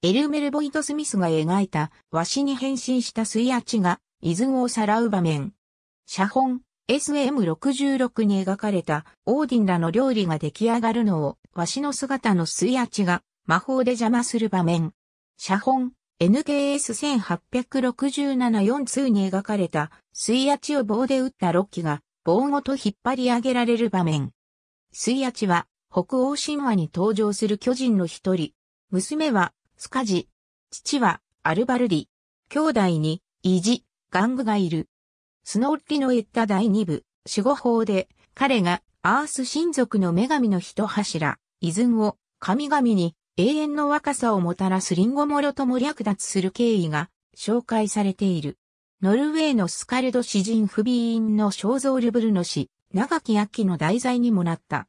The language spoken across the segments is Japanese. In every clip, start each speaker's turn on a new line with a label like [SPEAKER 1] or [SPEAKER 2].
[SPEAKER 1] エルメル・ボイト・スミスが描いたワシに変身した水圧が伊豆をさらう場面。写本 SM66 に描かれたオーディンらの料理が出来上がるのをワシの姿の水圧が魔法で邪魔する場面。写本 NKS1867-4-2 に描かれた水圧を棒で打ったロッキが棒ごと引っ張り上げられる場面。水圧は北欧神話に登場する巨人の一人。娘はスカジ。父は、アルバルディ。兄弟に、イジ、ガングがいる。スノッリの言った第二部、死後法で、彼が、アース親族の女神の一柱、イズンを、神々に、永遠の若さをもたらすリンゴモロとも略奪する経緯が、紹介されている。ノルウェーのスカルド詩人フビーンの肖像ルブルの詩、長き秋の題材にもなった。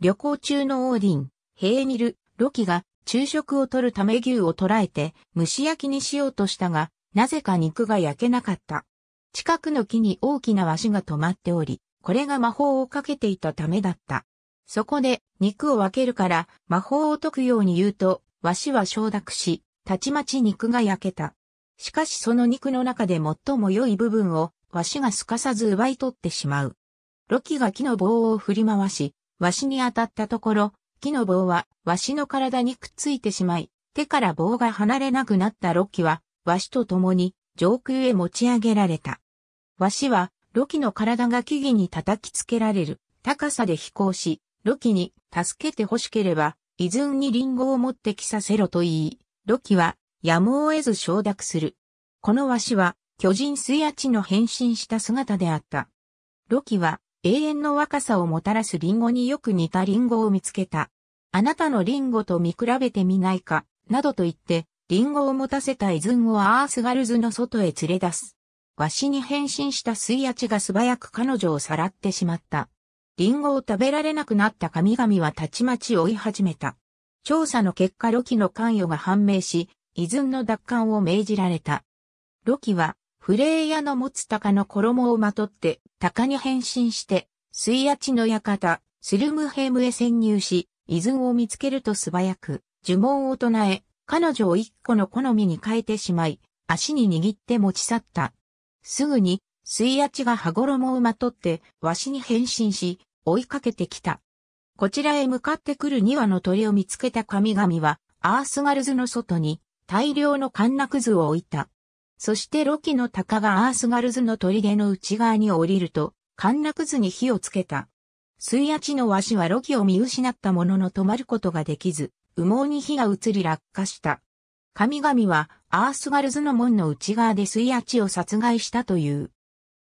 [SPEAKER 1] 旅行中のオーディン、ヘーニル、ロキが昼食を取るため牛を捕らえて蒸し焼きにしようとしたが、なぜか肉が焼けなかった。近くの木に大きな鷲が止まっており、これが魔法をかけていたためだった。そこで肉を分けるから魔法を解くように言うと、鷲は承諾し、たちまち肉が焼けた。しかしその肉の中で最も良い部分を鷲がすかさず奪い取ってしまう。ロキが木の棒を振り回し、鷲に当たったところ、木の棒は、ワシの体にくっついてしまい、手から棒が離れなくなったロキは、ワシと共に上空へ持ち上げられた。ワシは、ロキの体が木々に叩きつけられる高さで飛行し、ロキに助けて欲しければ、依存にリンゴを持ってきさせろと言い、ロキはやむを得ず承諾する。このワシは巨人水圧の変身した姿であった。ロキは永遠の若さをもたらすリンゴによく似たリンゴを見つけた。あなたのリンゴと見比べてみないか、などと言って、リンゴを持たせたイズンをアースガルズの外へ連れ出す。わしに変身した水圧が素早く彼女をさらってしまった。リンゴを食べられなくなった神々はたちまち追い始めた。調査の結果ロキの関与が判明し、イズンの奪還を命じられた。ロキはフレイヤの持つ鷹の衣をまとって、鷹に変身して、水地の館、スルムヘムへ潜入し、依存を見つけると素早く、呪文を唱え、彼女を一個の好みに変えてしまい、足に握って持ち去った。すぐに、水地が羽衣をまとって、わしに変身し、追いかけてきた。こちらへ向かってくる2羽の鳥を見つけた神々は、アースガルズの外に、大量のカンナクズを置いた。そしてロキの鷹がアースガルズの砦の内側に降りると、陥落図に火をつけた。水圧のワシはロキを見失ったものの止まることができず、羽毛に火が移り落下した。神々はアースガルズの門の内側で水圧を殺害したという。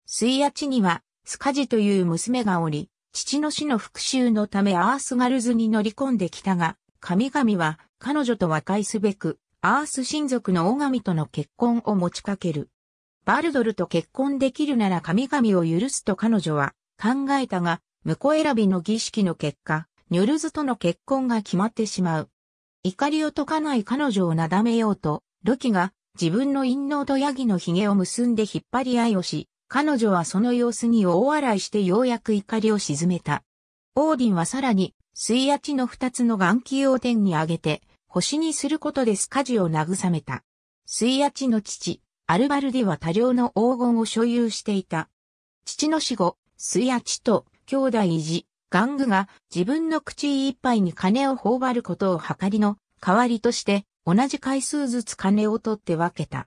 [SPEAKER 1] 水圧にはスカジという娘がおり、父の死の復讐のためアースガルズに乗り込んできたが、神々は彼女と和解すべくアース親族の女神との結婚を持ちかける。バルドルと結婚できるなら神々を許すと彼女は考えたが、婿選びの儀式の結果、ニュルズとの結婚が決まってしまう。怒りを解かない彼女をなだめようと、ロキが自分の陰謀とヤギの髭を結んで引っ張り合いをし、彼女はその様子に大笑いしてようやく怒りを沈めた。オーディンはさらに、水圧の二つの眼球を天に上げて、星にすることでスカジを慰めた。スイアチの父、アルバルディは多量の黄金を所有していた。父の死後、スイアチと兄弟維持、ガングが自分の口いっぱいに金を頬張ることを計りの代わりとして同じ回数ずつ金を取って分けた。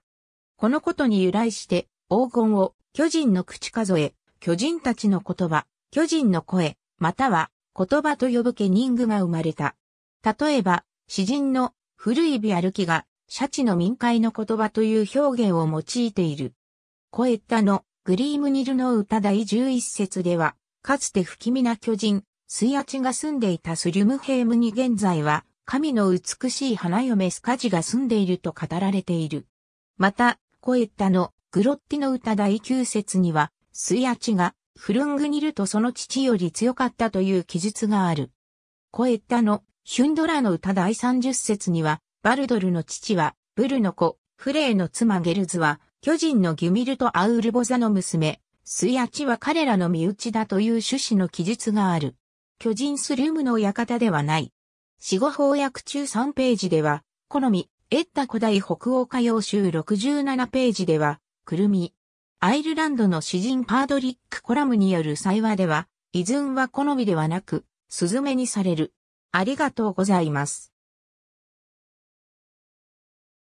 [SPEAKER 1] このことに由来して黄金を巨人の口数え、巨人たちの言葉、巨人の声、または言葉と呼ぶニ人グが生まれた。例えば、詩人の古いビ歩きが、シャチの民会の言葉という表現を用いている。コエッタのグリームニルの歌第11節では、かつて不気味な巨人、スイアチが住んでいたスリュムヘームに現在は、神の美しい花嫁スカジが住んでいると語られている。また、コエッタのグロッティの歌第9節には、スイアチがフルングニルとその父より強かったという記述がある。コエッタのヒュンドラの歌第30節には、バルドルの父は、ブルの子、フレイの妻ゲルズは、巨人のギュミルとアウルボザの娘、スヤチは彼らの身内だという趣旨の記述がある。巨人スリウムの館ではない。死後翻訳中3ページでは、好み、エッタ古代北欧歌謡集67ページでは、くるみ。アイルランドの詩人パードリック・コラムによる際話では、イズンは好みではなく、スズメにされる。ありがとうございます。